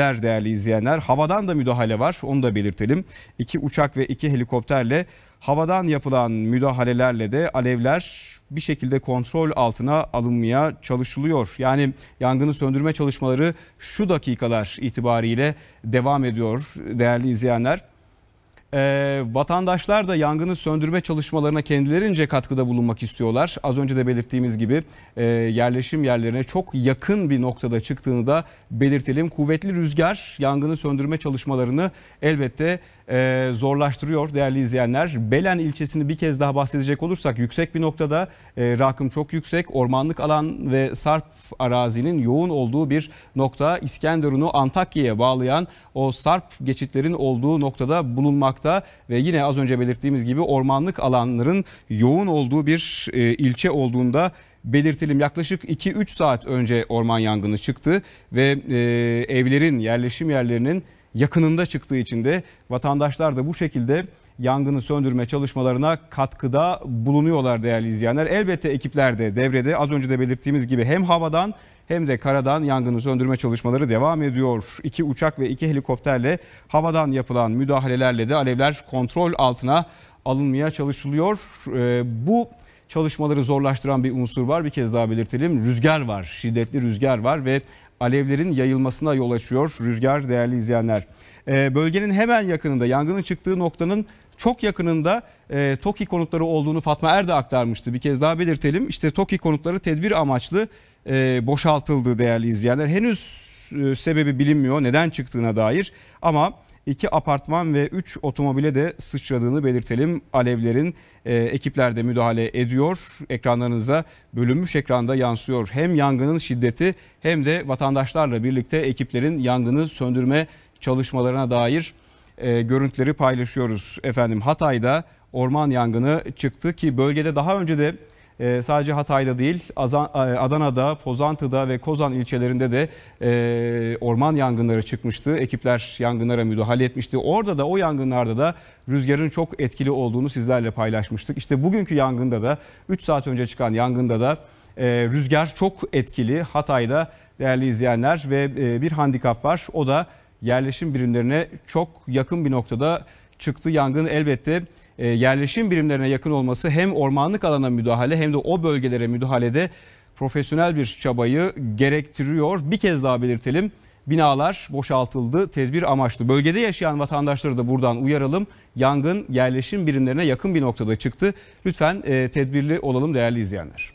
Değerli izleyenler havadan da müdahale var onu da belirtelim. İki uçak ve iki helikopterle havadan yapılan müdahalelerle de alevler bir şekilde kontrol altına alınmaya çalışılıyor. Yani yangını söndürme çalışmaları şu dakikalar itibariyle devam ediyor değerli izleyenler. E, vatandaşlar da yangını söndürme çalışmalarına kendilerince katkıda bulunmak istiyorlar. Az önce de belirttiğimiz gibi e, yerleşim yerlerine çok yakın bir noktada çıktığını da belirtelim. Kuvvetli rüzgar yangını söndürme çalışmalarını elbette e, zorlaştırıyor değerli izleyenler. Belen ilçesini bir kez daha bahsedecek olursak yüksek bir noktada e, rakım çok yüksek. Ormanlık alan ve sarp arazinin yoğun olduğu bir nokta İskenderun'u Antakya'ya bağlayan o sarp geçitlerin olduğu noktada bulunmakta Maslak'ta ve yine az önce belirttiğimiz gibi ormanlık alanların yoğun olduğu bir e, ilçe olduğunda belirtelim. Yaklaşık 2-3 saat önce orman yangını çıktı ve e, evlerin, yerleşim yerlerinin yakınında çıktığı için de vatandaşlar da bu şekilde yangını söndürme çalışmalarına katkıda bulunuyorlar değerli izleyenler. Elbette ekipler de devrede az önce de belirttiğimiz gibi hem havadan hem de karadan yangını söndürme çalışmaları devam ediyor. İki uçak ve iki helikopterle havadan yapılan müdahalelerle de alevler kontrol altına alınmaya çalışılıyor. Ee, bu çalışmaları zorlaştıran bir unsur var. Bir kez daha belirtelim. Rüzgar var. Şiddetli rüzgar var ve alevlerin yayılmasına yol açıyor rüzgar değerli izleyenler. E, bölgenin hemen yakınında yangının çıktığı noktanın çok yakınında e, TOKİ konutları olduğunu Fatma Er de aktarmıştı. Bir kez daha belirtelim. İşte TOKİ konutları tedbir amaçlı e, boşaltıldı değerli izleyenler. Henüz e, sebebi bilinmiyor neden çıktığına dair ama 2 apartman ve 3 otomobile de sıçradığını belirtelim. Alevlerin e, ekipler de müdahale ediyor. Ekranlarınıza bölünmüş ekranda yansıyor. Hem yangının şiddeti hem de vatandaşlarla birlikte ekiplerin yangını söndürme çalışmalarına dair e, görüntüleri paylaşıyoruz. Efendim Hatay'da orman yangını çıktı ki bölgede daha önce de ee, sadece Hatay'da değil e, Adana'da, Pozantı'da ve Kozan ilçelerinde de e, orman yangınları çıkmıştı. Ekipler yangınlara müdahale etmişti. Orada da o yangınlarda da rüzgarın çok etkili olduğunu sizlerle paylaşmıştık. İşte bugünkü yangında da 3 saat önce çıkan yangında da e, rüzgar çok etkili Hatay'da değerli izleyenler ve bir handikap var. O da yerleşim birimlerine çok yakın bir noktada çıktı yangın elbette e, yerleşim birimlerine yakın olması hem ormanlık alana müdahale hem de o bölgelere müdahalede profesyonel bir çabayı gerektiriyor. Bir kez daha belirtelim. Binalar boşaltıldı tedbir amaçlı. Bölgede yaşayan vatandaşları da buradan uyaralım. Yangın yerleşim birimlerine yakın bir noktada çıktı. Lütfen e, tedbirli olalım değerli izleyenler.